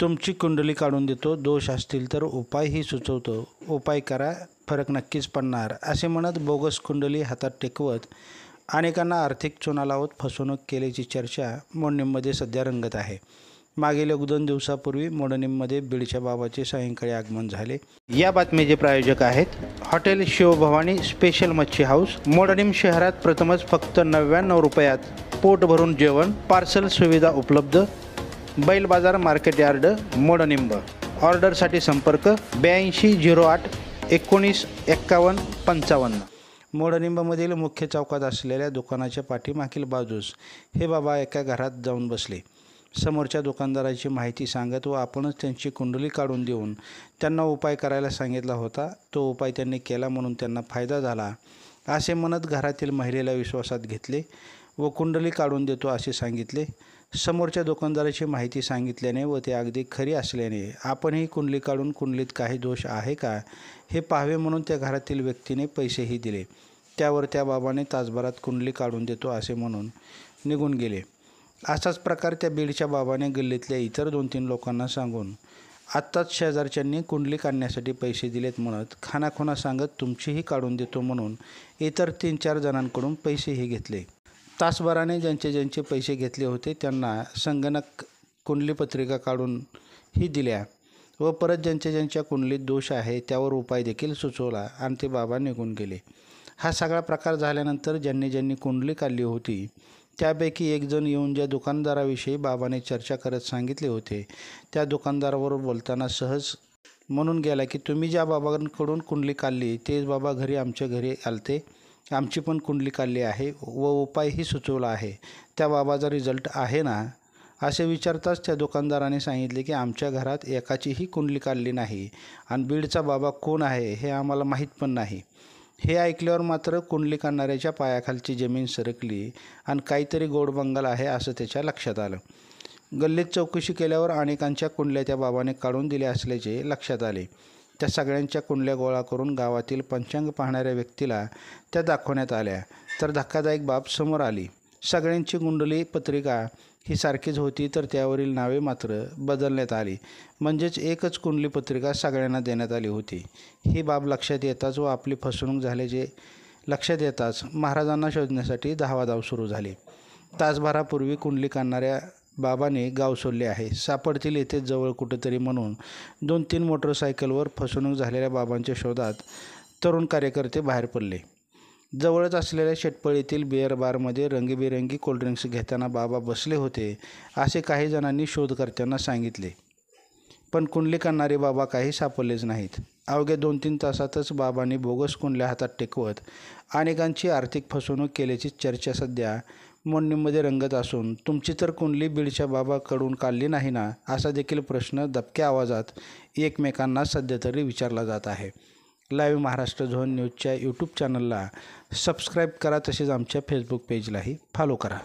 तुमची कुंडली काढून देतो दोष असतील तर उपायही सुचवतो उपाय करा फरक नक्कीच पडणार असे म्हणत बोगस कुंडली हातात टेकवत अनेकांना आर्थिक चुना लावत फसवणूक केल्याची चर्चा मोडणीमध्ये सध्या रंगत आहे मागील एक दोन दिवसापूर्वी मोडणीमध्ये बीडच्या बाबाचे सायंकाळी आगमन झाले या बातमीचे प्रायोजक आहेत हॉटेल शिवभवानी स्पेशल मच्छी हाऊस मोडणीम शहरात प्रथमच फक्त नव्याण्णव रुपयात पोट भरून जेवण पार्सल सुविधा उपलब्ध बैल बाजार मार्केट यार्ड मोडनिंब ऑर्डरसाठी संपर्क ब्याऐंशी झिरो आठ एकोणीस एक्कावन्न पंचावन्न मोडनिंबमधील मुख्य चौकात असलेल्या दुकानाच्या पाठीमागील बाजूस हे बाबा एका घरात जाऊन बसले समोरच्या दुकानदाराची माहिती सांगत व आपणच त्यांची कुंडली काढून देऊन त्यांना उपाय करायला सांगितला होता तो उपाय त्यांनी केला म्हणून त्यांना फायदा झाला असे म्हणत घरातील महिलेला विश्वासात घेतले व कुंडली काढून देतो असे सांगितले समोरच्या दुकानदाराची माहिती सांगितल्याने व ते अगदी खरी असल्याने आपणही कुंडली काढून कुंडलीत काही दोष आहे का हे पाहावे म्हणून त्या घरातील व्यक्तीने पैसेही दिले त्यावर त्या बाबाने तासभरात कुंडली काढून देतो असे म्हणून निघून गेले असाच प्रकार त्या बीडच्या बाबाने गल्लीतल्या इतर दोन तीन लोकांना सांगून आत्ताच शेजारच्यांनी कुंडली काढण्यासाठी पैसे दिलेत म्हणत खानाखुना सांगत तुमचीही काढून देतो म्हणून इतर तीन चार जणांकडून पैसेही घेतले तासभराने ज्यांचे ज्यांचे पैसे घेतले होते त्यांना संगणक कुंडली पत्रिका काढून ही दिल्या व परत ज्यांच्या ज्यांच्या कुंडलीत दोष आहे त्यावर उपाय देखील सुचवला आणि ते बाबा निघून गेले हा सगळा प्रकार झाल्यानंतर ज्यांनी ज्यांनी कुंडली काढली होती त्यापैकी एकजण येऊन ज्या दुकानदाराविषयी बाबाने चर्चा करत सांगितले होते त्या दुकानदारावर बोलताना सहज म्हणून गेला की तुम्ही ज्या बाबांकडून कुंडली काढली तेच बाबा घरी आमच्या घरी आलते आमची पण कुंडली काढली आहे व उपायही सुचवला आहे त्या बाबाचा रिझल्ट आहे ना असे विचारताच त्या दुकानदाराने सांगितले की आमच्या घरात एकाचीही कुंडली काढली नाही आणि बीडचा बाबा कोण आहे हे आम्हाला माहीत पण नाही हे ऐकल्यावर मात्र कुंडली काढणाऱ्याच्या पायाखालची जमीन सरकली आणि काहीतरी बंगाल आहे असं त्याच्या लक्षात आलं गल्लीत चौकशी केल्यावर अनेकांच्या कुंडल्या त्या बाबाने काढून दिल्या असल्याचे लक्षात आले त्या सगळ्यांच्या कुंडल्या गोळा करून गावातील पंचांग पाहणाऱ्या व्यक्तीला त्या दाखवण्यात आल्या तर धक्कादायक बाब समोर आली सगळ्यांची कुंडली पत्रिका ही सारखीच होती तर त्यावरील नावे मात्र बदलण्यात आली म्हणजेच एकच कुंडली पत्रिका सगळ्यांना देण्यात आली होती ही बाब लक्षात येताच व आपली फसवणूक झाल्याचे लक्षात येताच महाराजांना शोधण्यासाठी धावाधाव सुरू झाली तासभरापूर्वी कुंडली काढणाऱ्या बाबाने गाव सोडले आहे सापडतील येथे जवळ कुठेतरी म्हणून दोन तीन मोटरसायकलवर फसवणूक झालेल्या बाबांच्या शोधात तरुण कार्यकर्ते बाहेर पडले जवळच असलेल्या शेटपळीतील बिअर बारमध्ये रंगीबेरंगी कोल्ड्रिंक्स घेताना बाबा बसले होते असे काही जणांनी शोधकर्त्यांना सांगितले पण कुंडली करणारे बाबा काही सापडलेच नाहीत अवघ्या दोन तीन तासातच बाबांनी बोगस कुंडल्या हातात टेकवत अनेकांची आर्थिक फसवणूक केल्याची चर्चा सध्या मोडणीमध्ये रंगत असून तुमची तर कुंडली बीडच्या बाबाकडून काढली नाही ना असा देखील प्रश्न दबक्या आवाजात एकमेकांना सध्या तरी विचारला जात आहे लाईव्ह महाराष्ट्र झोन न्यूजच्या यूट्यूब चॅनलला सबस्क्राईब करा तसेच आमच्या फेसबुक पेजलाही फॉलो करा